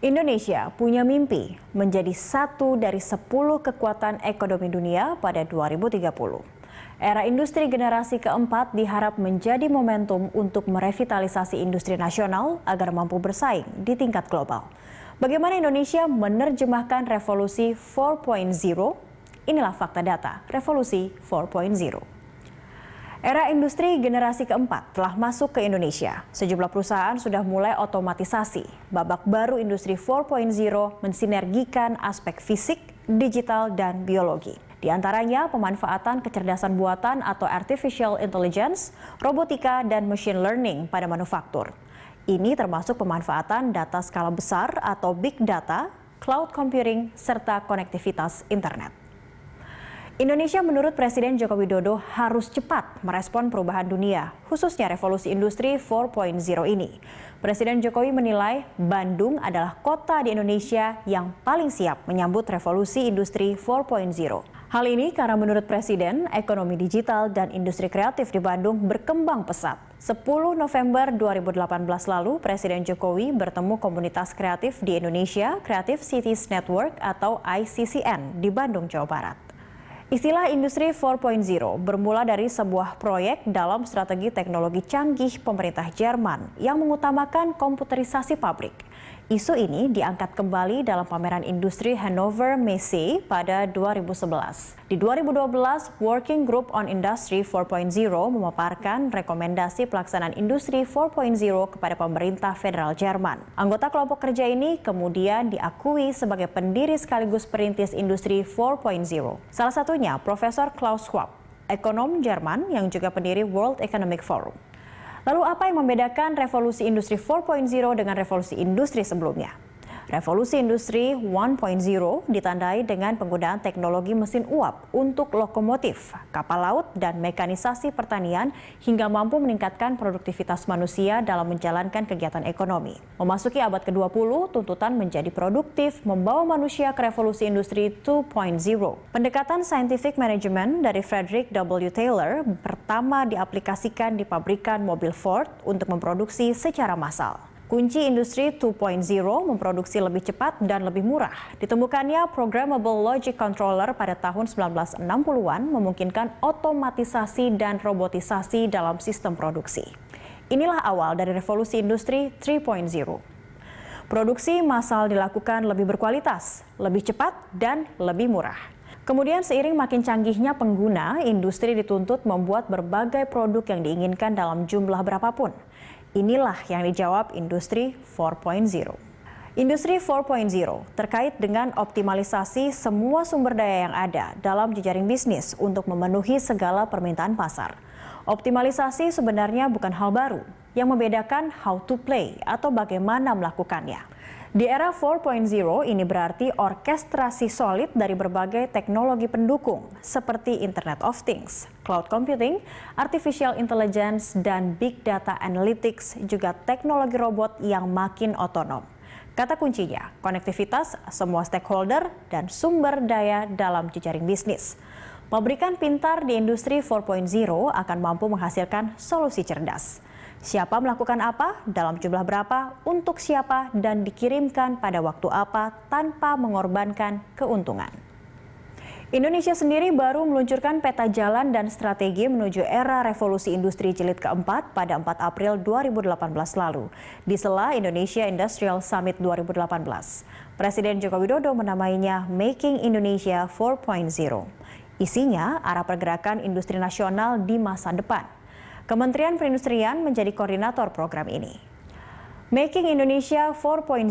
Indonesia punya mimpi menjadi satu dari sepuluh kekuatan ekonomi dunia pada 2030. Era industri generasi keempat diharap menjadi momentum untuk merevitalisasi industri nasional agar mampu bersaing di tingkat global. Bagaimana Indonesia menerjemahkan revolusi 4.0? Inilah fakta data revolusi 4.0. Era industri generasi keempat telah masuk ke Indonesia. Sejumlah perusahaan sudah mulai otomatisasi. Babak baru industri 4.0 mensinergikan aspek fisik, digital, dan biologi. Di antaranya pemanfaatan kecerdasan buatan atau artificial intelligence, robotika, dan machine learning pada manufaktur. Ini termasuk pemanfaatan data skala besar atau big data, cloud computing, serta konektivitas internet. Indonesia menurut Presiden Joko Widodo harus cepat merespon perubahan dunia, khususnya revolusi industri 4.0 ini. Presiden Jokowi menilai Bandung adalah kota di Indonesia yang paling siap menyambut revolusi industri 4.0. Hal ini karena menurut Presiden, ekonomi digital dan industri kreatif di Bandung berkembang pesat. 10 November 2018 lalu, Presiden Jokowi bertemu komunitas kreatif di Indonesia, Creative Cities Network atau ICCN di Bandung, Jawa Barat. Istilah industri 4.0 bermula dari sebuah proyek dalam strategi teknologi canggih pemerintah Jerman yang mengutamakan komputerisasi pabrik. Isu ini diangkat kembali dalam pameran industri Hannover Messe pada 2011. Di 2012, Working Group on Industry 4.0 memaparkan rekomendasi pelaksanaan industri 4.0 kepada pemerintah federal Jerman. Anggota kelompok kerja ini kemudian diakui sebagai pendiri sekaligus perintis industri 4.0. Salah satunya Profesor Klaus Schwab, ekonom Jerman yang juga pendiri World Economic Forum. Lalu apa yang membedakan revolusi industri 4.0 dengan revolusi industri sebelumnya? Revolusi industri 1.0 ditandai dengan penggunaan teknologi mesin uap untuk lokomotif, kapal laut, dan mekanisasi pertanian hingga mampu meningkatkan produktivitas manusia dalam menjalankan kegiatan ekonomi. Memasuki abad ke-20, tuntutan menjadi produktif membawa manusia ke revolusi industri 2.0. Pendekatan scientific management dari Frederick W. Taylor pertama diaplikasikan di pabrikan mobil Ford untuk memproduksi secara massal. Kunci industri 2.0 memproduksi lebih cepat dan lebih murah. Ditemukannya programmable logic controller pada tahun 1960-an memungkinkan otomatisasi dan robotisasi dalam sistem produksi. Inilah awal dari revolusi industri 3.0. Produksi massal dilakukan lebih berkualitas, lebih cepat, dan lebih murah. Kemudian seiring makin canggihnya pengguna, industri dituntut membuat berbagai produk yang diinginkan dalam jumlah berapapun. Inilah yang dijawab Industri 4.0. Industri 4.0 terkait dengan optimalisasi semua sumber daya yang ada dalam jejaring bisnis untuk memenuhi segala permintaan pasar. Optimalisasi sebenarnya bukan hal baru, yang membedakan how to play atau bagaimana melakukannya. Di era 4.0 ini berarti orkestrasi solid dari berbagai teknologi pendukung seperti Internet of Things, cloud computing, artificial intelligence, dan big data analytics juga teknologi robot yang makin otonom. Kata kuncinya, konektivitas semua stakeholder dan sumber daya dalam jejaring bisnis. Pabrikan pintar di industri 4.0 akan mampu menghasilkan solusi cerdas. Siapa melakukan apa, dalam jumlah berapa, untuk siapa, dan dikirimkan pada waktu apa tanpa mengorbankan keuntungan. Indonesia sendiri baru meluncurkan peta jalan dan strategi menuju era revolusi industri jilid keempat pada 4 April 2018 lalu di sela Indonesia Industrial Summit 2018. Presiden Joko Widodo menamainya Making Indonesia 4.0. Isinya arah pergerakan industri nasional di masa depan. Kementerian Perindustrian menjadi koordinator program ini. Making Indonesia 4.0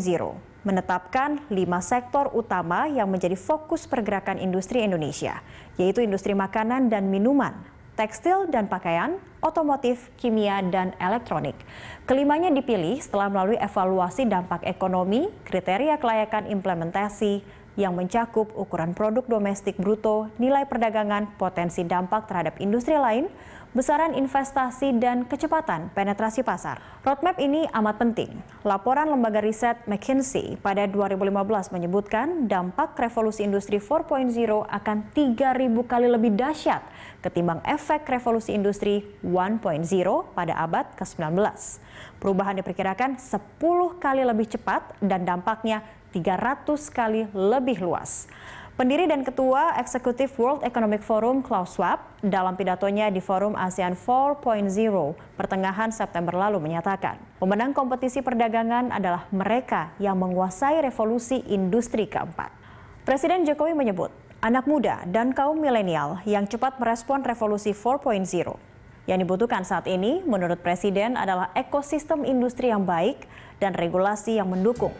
menetapkan lima sektor utama yang menjadi fokus pergerakan industri Indonesia, yaitu industri makanan dan minuman, tekstil dan pakaian, otomotif, kimia, dan elektronik. Kelimanya dipilih setelah melalui evaluasi dampak ekonomi, kriteria kelayakan implementasi, yang mencakup ukuran produk domestik bruto, nilai perdagangan, potensi dampak terhadap industri lain, besaran investasi, dan kecepatan penetrasi pasar. Roadmap ini amat penting. Laporan lembaga riset McKinsey pada 2015 menyebutkan dampak revolusi industri 4.0 akan 3.000 kali lebih dahsyat ketimbang efek revolusi industri 1.0 pada abad ke-19. Perubahan diperkirakan 10 kali lebih cepat dan dampaknya 300 kali lebih luas. Pendiri dan Ketua Eksekutif World Economic Forum Klaus Schwab dalam pidatonya di Forum ASEAN 4.0 pertengahan September lalu menyatakan, pemenang kompetisi perdagangan adalah mereka yang menguasai revolusi industri keempat. Presiden Jokowi menyebut, anak muda dan kaum milenial yang cepat merespon revolusi 4.0. Yang dibutuhkan saat ini, menurut Presiden, adalah ekosistem industri yang baik dan regulasi yang mendukung